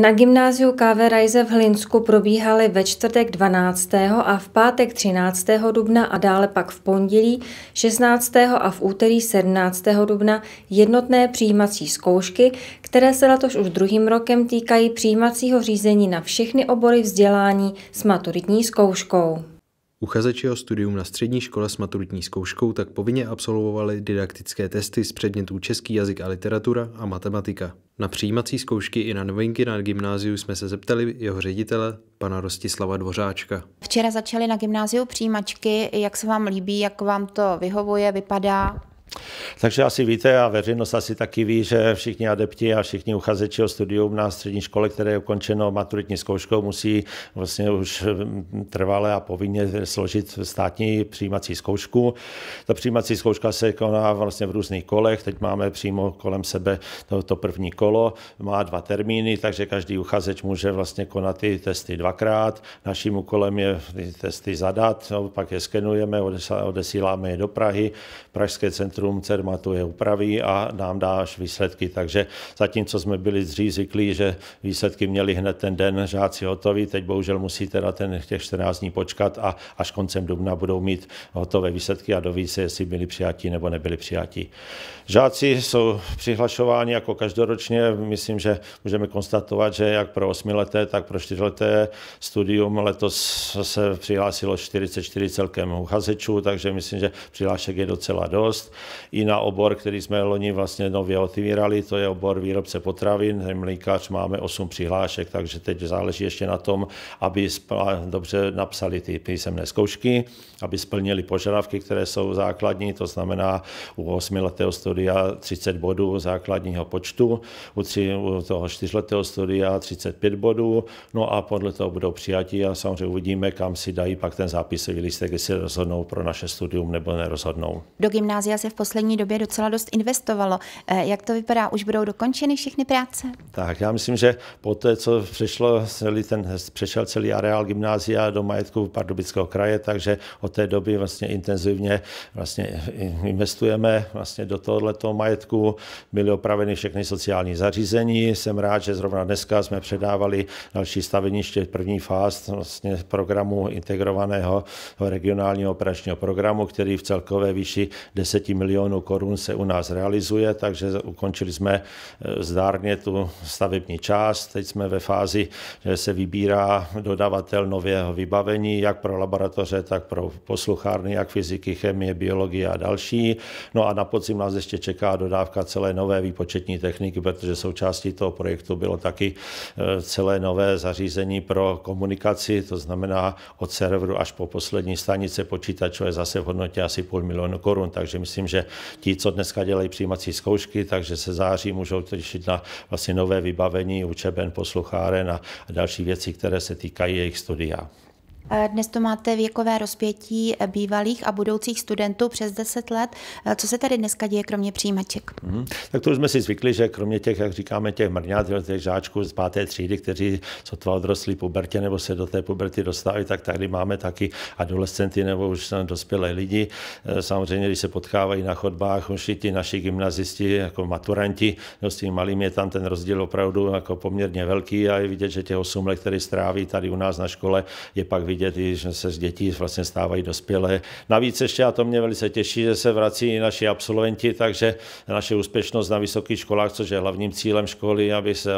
Na gymnáziu KV Rajze v Hlinsku probíhaly ve čtvrtek 12. a v pátek 13. dubna a dále pak v pondělí 16. a v úterý 17. dubna jednotné přijímací zkoušky, které se letos už druhým rokem týkají přijímacího řízení na všechny obory vzdělání s maturitní zkouškou. Uchazeči o studium na střední škole s maturitní zkouškou tak povinně absolvovali didaktické testy z předmětů český jazyk a literatura a matematika. Na přijímací zkoušky i na novinky na gymnáziu jsme se zeptali jeho ředitele, pana Rostislava Dvořáčka. Včera začaly na gymnáziu přijímačky, jak se vám líbí, jak vám to vyhovuje, vypadá? Takže asi víte a veřejnost asi taky ví, že všichni adepti a všichni uchazeči o studium na střední škole, které je ukončeno maturitní zkouškou, musí vlastně už hm, trvale a povinně složit státní přijímací zkoušku. Ta přijímací zkouška se koná vlastně v různých kolech. Teď máme přímo kolem sebe to, to první kolo. Má dva termíny, takže každý uchazeč může vlastně konat ty testy dvakrát. Naším úkolem je ty testy zadat, no, pak je skenujeme, odesíláme je do Prahy. Pražské centrum datum Cermatu je upraví a nám dá až výsledky. Takže zatímco jsme byli dřív zvyklí, že výsledky měli hned ten den žáci hotový, teď bohužel musí teda ten těch 14 dní počkat a až koncem dubna budou mít hotové výsledky a doví se, jestli byli přijatí nebo nebyli přijatí. Žáci jsou přihlašováni jako každoročně. Myslím, že můžeme konstatovat, že jak pro osmileté, tak pro čtyřleté studium letos se přihlásilo 44 celkem uchazečů, takže myslím, že přihlášek je docela dost i na obor, který jsme loni vlastně nově otvírali, to je obor výrobce potravin, mlíkař máme 8 přihlášek, takže teď záleží ještě na tom, aby dobře napsali ty písemné zkoušky, aby splnili požadavky, které jsou základní, to znamená u 8 letého studia 30 bodů základního počtu, u, tři, u toho 4 letého studia 35 bodů, no a podle toho budou přijati a samozřejmě uvidíme, kam si dají pak ten zápisový lístek, jestli se rozhodnou pro naše studium nebo nerozhodnou. Do gymnázia se v poslední době docela dost investovalo. Eh, jak to vypadá? Už budou dokončeny všechny práce? Tak, já myslím, že po té, co přišlo celý ten, přešel celý areál gymnázia do majetku Pardubického kraje, takže od té doby vlastně intenzivně vlastně investujeme vlastně do tohoto majetku. Byly opraveny všechny sociální zařízení. Jsem rád, že zrovna dneska jsme předávali další staveniště první fáz vlastně programu integrovaného regionálního operačního programu, který v celkové výši 10 milionů milionů korun se u nás realizuje, takže ukončili jsme eh, zdárně tu stavební část. Teď jsme ve fázi, že se vybírá dodavatel nového vybavení, jak pro laboratoře, tak pro posluchárny, jak fyziky, chemie, biologie a další. No a na podzim nás ještě čeká dodávka celé nové výpočetní techniky, protože součástí toho projektu bylo taky eh, celé nové zařízení pro komunikaci, to znamená od serveru až po poslední stanice počítačové zase v hodnotě asi půl milionu korun, takže myslím, že takže ti, co dneska dělají přijímací zkoušky, takže se září můžou těšit na vlastně nové vybavení učeben, poslucháren a další věci, které se týkají jejich studia. Eh, dnes to máte věkové rozpětí eh, bývalých a budoucích studentů přes 10 let. Eh, co se tady dneska děje, kromě přijímaček? Hmm. Tak to už jsme si zvykli, že kromě těch, jak říkáme, těch mrňat, těch žáčků z páté třídy, kteří sotva odrostli pubertě nebo se do té puberty dostávají, tak tady máme taky adolescenty nebo už dospělé lidi. Samozřejmě, když se potkávají na chodbách, už i ti naši gymnazisti, jako maturanti, no s tím malým je tam ten rozdíl opravdu jako poměrně velký a je vidět, že těch 8 let, které stráví tady u nás na škole, je pak vidět vidět, že se z dětí vlastně stávají dospělé. Navíc ještě, a to mě velice těší, že se vrací i naši absolventi, takže naše úspěšnost na vysokých školách, což je hlavním cílem školy, aby se,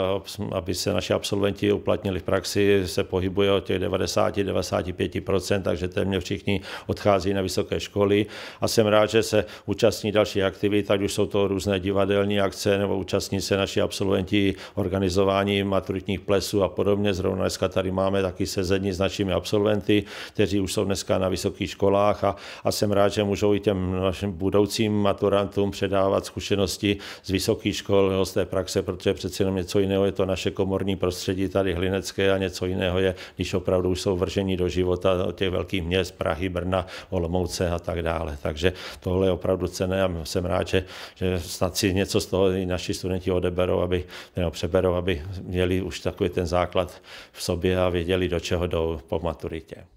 aby se naši absolventi uplatnili v praxi, se pohybuje od těch 90-95%, takže téměř všichni odchází na vysoké školy. A jsem rád, že se účastní další aktivit, ať už jsou to různé divadelní akce, nebo účastní se naši absolventi organizování maturitních plesů a podobně. Zrovna dneska tady máme taky sezení s našimi absolventi absolventy, kteří už jsou dneska na vysokých školách a, a jsem rád, že můžou i těm našim budoucím maturantům předávat zkušenosti z vysokých škol, jo, z té praxe, protože přeci jenom něco jiného je to naše komorní prostředí tady hlinecké a něco jiného je, když opravdu už jsou vržení do života od těch velkých měst, Prahy, Brna, Olomouce a tak dále. Takže tohle je opravdu cené a jsem rád, že, že snad si něco z toho i naši studenti odeberou, aby, nebo přeberou, aby měli už takový ten základ v sobě a věděli, do čeho jdou po maturitě. життя.